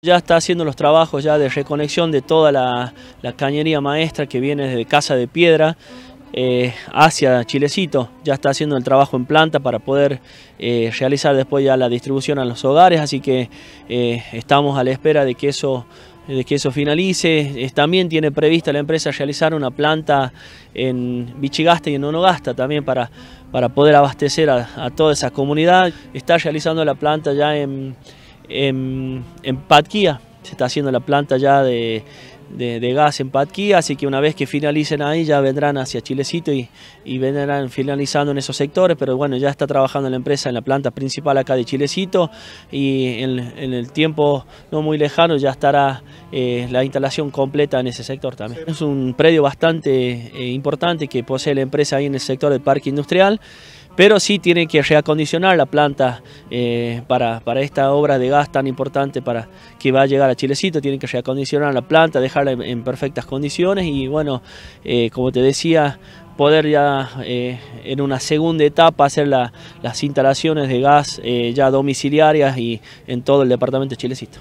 Ya está haciendo los trabajos ya de reconexión de toda la, cañería maestra que viene desde Casa de Piedra eh, hacia Chilecito. Ya está haciendo el trabajo en planta para poder eh, realizar después ya la distribución a los hogares, así que eh, estamos a la espera de que eso de que eso finalice. También tiene prevista la empresa realizar una planta en Vichigasta y en Onogasta también para, para poder abastecer a toda esa comunidad. Está realizando la planta ya en, en, Patquía. Se está haciendo la planta ya de, gas en Patquía, así que una vez que finalicen ahí ya vendrán hacia Chilecito y, vendrán finalizando en esos sectores, pero bueno, ya está trabajando la empresa en la planta principal acá de Chilecito y en, el tiempo no muy lejano ya estará eh, la instalación completa en ese sector también. Es un predio bastante eh, importante que posee la empresa ahí en el sector del parque industrial pero sí tienen que reacondicionar la planta eh, para, para, esta obra de gas tan importante para que va a llegar a Chilecito, tienen que reacondicionar la planta, dejarla en, perfectas condiciones y bueno, eh, como te decía, poder ya eh, en una segunda etapa hacer las instalaciones de gas ya domiciliarias y en todo el departamento de Chilecito.